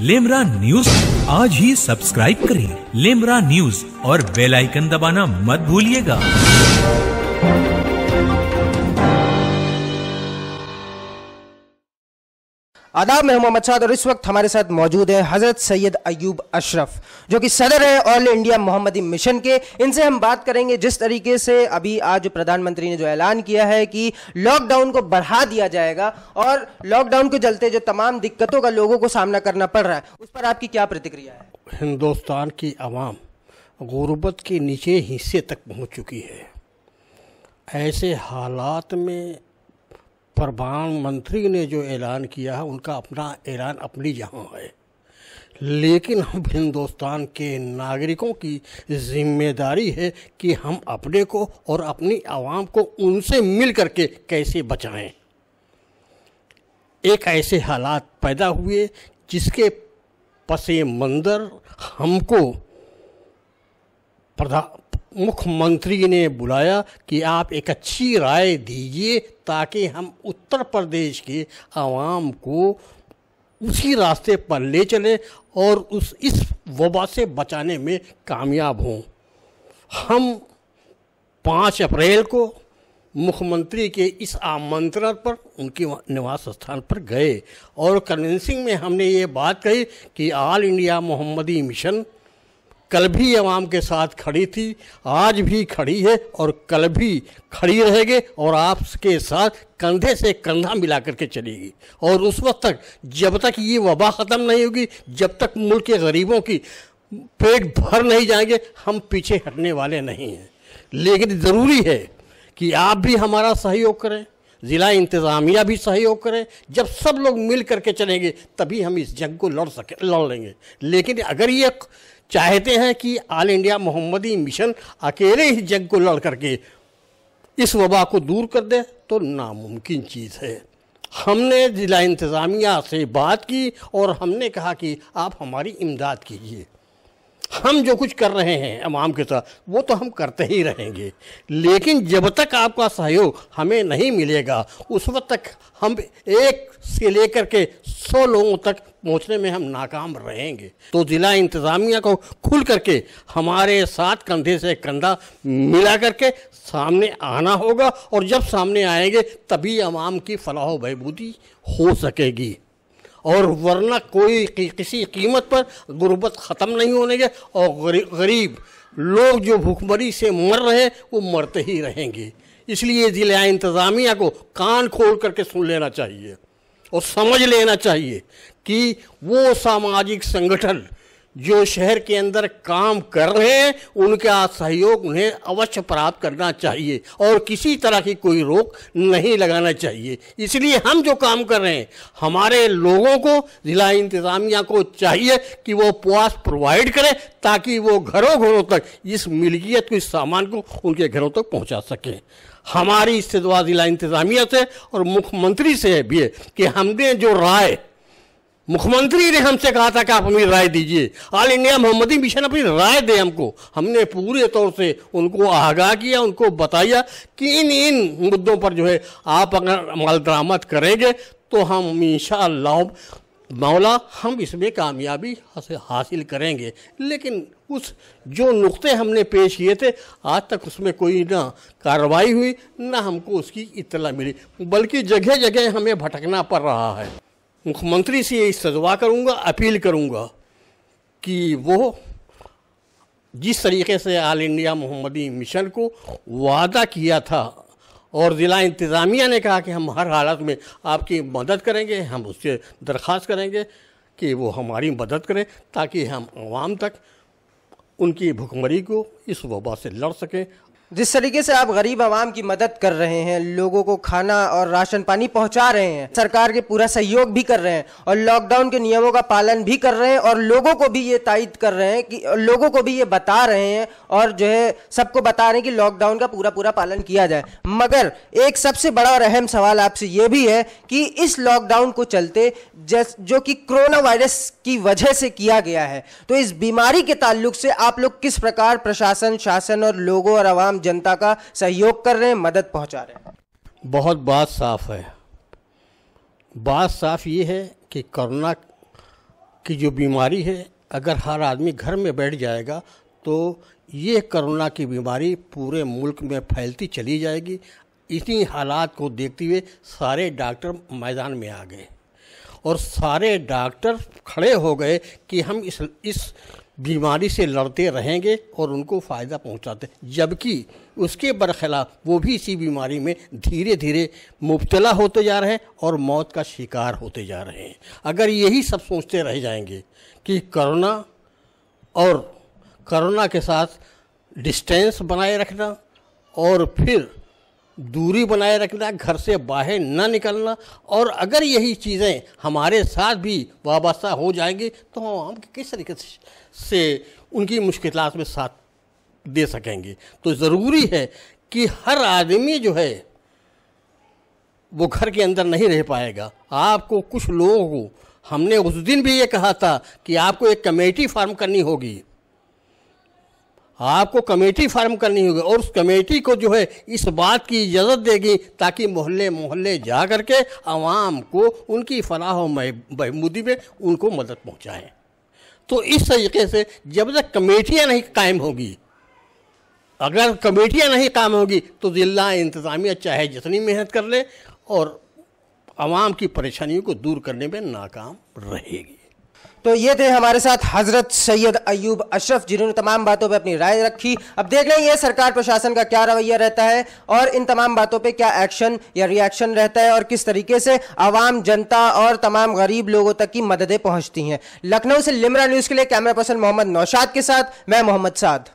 लेमरा news आज ही subscribe करें लेमरा न्यूज और बेल आइकन दबाना मत भूलिएगा आदाब में हम मोहम्मद साद और इस वक्त हमारे साथ मौजूद है हज़रत सैयद अयूब अशरफ जो कि सदर है ऑल इंडिया मोहम्मदी मिशन के इनसे हम बात करेंगे जिस तरीके से अभी आज प्रधानमंत्री ने जो ऐलान किया है कि लॉकडाउन को बढ़ा दिया जाएगा और लॉकडाउन के चलते जो तमाम दिक्कतों का लोगों को सामना करना पड़ रहा है उस पर आपकी क्या प्रतिक्रिया है हिंदुस्तान की आवाम गुरबत के नीचे हिस्से तक पहुँच चुकी है ऐसे हालात में प्रधानमंत्री ने जो ऐलान किया है उनका अपना ऐलान अपनी जहाँ है लेकिन हम हिंदुस्तान के नागरिकों की जिम्मेदारी है कि हम अपने को और अपनी आवाम को उनसे मिल करके कैसे बचाएं एक ऐसे हालात पैदा हुए जिसके पसे मंदर हमको मुख्यमंत्री ने बुलाया कि आप एक अच्छी राय दीजिए ताकि हम उत्तर प्रदेश के आवाम को उसी रास्ते पर ले चलें और उस इस वबा से बचाने में कामयाब हों हम पाँच अप्रैल को मुख्यमंत्री के इस आमंत्रण पर उनके निवास स्थान पर गए और कन्विंसिंग में हमने ये बात कही कि ऑल इंडिया मोहम्मदी मिशन कल भी अवाम के साथ खड़ी थी आज भी खड़ी है और कल भी खड़ी रहेगी और आपके साथ कंधे से कंधा मिला करके चलेगी और उस वक्त तक जब तक ये वबा ख़त्म नहीं होगी जब तक मुल्क के गरीबों की पेट भर नहीं जाएंगे हम पीछे हटने वाले नहीं हैं लेकिन ज़रूरी है कि आप भी हमारा सहयोग करें ज़िला इंतज़ामिया भी सहयोग करें जब सब लोग मिल करके चलेंगे तभी हम इस जंग को लड़ सके लड़ लेंगे लेकिन अगर ये चाहते हैं कि ऑल इंडिया मोहम्मदी मिशन अकेले ही जग को लड़ करके इस वबा को दूर कर दे तो नामुमकिन चीज़ है हमने ज़िला इंतज़ामिया से बात की और हमने कहा कि आप हमारी इमदाद कीजिए हम जो कुछ कर रहे हैं अवाम के साथ वो तो हम करते ही रहेंगे लेकिन जब तक आपका सहयोग हमें नहीं मिलेगा उस वक्त तक हम एक से लेकर के सौ लोगों तक पहुंचने में हम नाकाम रहेंगे तो ज़िला इंतज़ामिया को खुल करके हमारे साथ कंधे से कंधा मिला करके सामने आना होगा और जब सामने आएंगे तभी आवाम की फलाह बहबूदी हो सकेगी और वरना कोई कि, किसी कीमत पर गुर्बत ख़त्म नहीं होने के और गरी, गरीब लोग जो भूखमरी से मर रहे हैं वो मरते ही रहेंगे इसलिए ज़िला इंतज़ामिया को कान खोल करके सुन लेना चाहिए और समझ लेना चाहिए कि वो सामाजिक संगठन जो शहर के अंदर काम कर रहे हैं उनका सहयोग उन्हें अवश्य प्राप्त करना चाहिए और किसी तरह की कोई रोक नहीं लगाना चाहिए इसलिए हम जो काम कर रहे हैं हमारे लोगों को ज़िला इंतज़ामिया को चाहिए कि वो पुआस प्रोवाइड करें ताकि वो घरों घरों तक इस मिलकियत को इस सामान को उनके घरों तक पहुँचा सकें हमारी इस ज़िला इंतज़ामिया से और मुख्यमंत्री से भी है कि हमने जो राय मुख्यमंत्री ने हमसे कहा था कि आप हमें राय दीजिए ऑल इंडिया मोहम्मदी मिशन अपनी राय दे हमको हमने पूरे तौर से उनको आगाह किया उनको बताया कि इन इन मुद्दों पर जो है आप अगर माल दरामद करेंगे तो हम इन मौला हम इसमें कामयाबी हासिल करेंगे लेकिन उस जो नुक्ते हमने पेश किए थे आज तक उसमें कोई ना कार्रवाई हुई ना हमको उसकी इतला मिली बल्कि जगह जगह हमें भटकना पड़ रहा है मुख्यमंत्री से यही सजवा करूँगा अपील करूँगा कि वो जिस तरीके से आल इंडिया मोहम्मदी मिशन को वादा किया था और ज़िला इंतज़ामिया ने कहा कि हम हर हालत में आपकी मदद करेंगे हम उससे दरख्वास्त करेंगे कि वो हमारी मदद करें ताकि हम आवाम तक उनकी भुखमरी को इस वबा से लड़ सकें जिस तरीके से आप गरीब आवाम की मदद कर रहे हैं लोगों को खाना और राशन पानी पहुंचा रहे हैं सरकार के पूरा सहयोग भी कर रहे हैं और लॉकडाउन के नियमों का पालन भी कर रहे हैं और लोगों को भी ये तायद कर रहे हैं कि लोगों को भी ये बता रहे हैं और जो है सबको बता रहे हैं कि लॉकडाउन का पूरा पूरा पालन किया जाए मगर एक सबसे बड़ा और अहम सवाल आपसे ये भी है कि इस लॉकडाउन को चलते जो कि कोरोना वायरस की वजह से किया गया है तो इस बीमारी के ताल्लुक से आप लोग किस प्रकार प्रशासन शासन और लोगों और आवाम आम जनता का सहयोग कर रहे हैं मदद पहुंचा रहे हैं बहुत बात साफ है बात साफ ये है कि कोरोना की जो बीमारी है अगर हर आदमी घर में बैठ जाएगा तो ये कोरोना की बीमारी पूरे मुल्क में फैलती चली जाएगी इसी हालात को देखते हुए सारे डॉक्टर मैदान में आ गए और सारे डॉक्टर खड़े हो गए कि हम इस इस बीमारी से लड़ते रहेंगे और उनको फ़ायदा पहुंचाते जबकि उसके बरखिलाफ वो भी इसी बीमारी में धीरे धीरे मुबतला होते जा रहे हैं और मौत का शिकार होते जा रहे हैं अगर यही सब सोचते रह जाएंगे कि करोना और करोना के साथ डिस्टेंस बनाए रखना और फिर दूरी बनाए रखना घर से बाहर न निकलना और अगर यही चीज़ें हमारे साथ भी वाबस्ता हो जाएंगी तो हम किस तरीके से उनकी मुश्किल में साथ दे सकेंगे तो ज़रूरी है कि हर आदमी जो है वो घर के अंदर नहीं रह पाएगा आपको कुछ लोगों को हमने उस दिन भी ये कहा था कि आपको एक कमेटी फॉर्म करनी होगी आपको कमेटी फार्म करनी होगी और उस कमेटी को जो है इस बात की इजाज़त देगी ताकि मोहल्ले मोहल्ले जा कर के आवाम को उनकी फलाह बहबूदी में उनको मदद पहुँचाएँ तो इस तरीके से जब तक कमेटियाँ नहीं कायम होगी अगर कमेटियाँ नहीं काम होगी तो ज़िला इंतज़ामिया चाहे जितनी मेहनत कर ले और आवाम की परेशानियों को दूर करने में नाकाम रहेगी तो ये थे हमारे साथ हजरत सैयद अयूब अशरफ जिन्होंने तमाम बातों पर अपनी राय रखी अब देख लें ये सरकार प्रशासन का क्या रवैया रहता है और इन तमाम बातों पे क्या एक्शन या रिएक्शन रहता है और किस तरीके से आवाम जनता और तमाम गरीब लोगों तक की मददें पहुंचती हैं लखनऊ से लिमरा न्यूज़ के लिए कैमरा पर्सन मोहम्मद नौशाद के साथ मैं मोहम्मद साद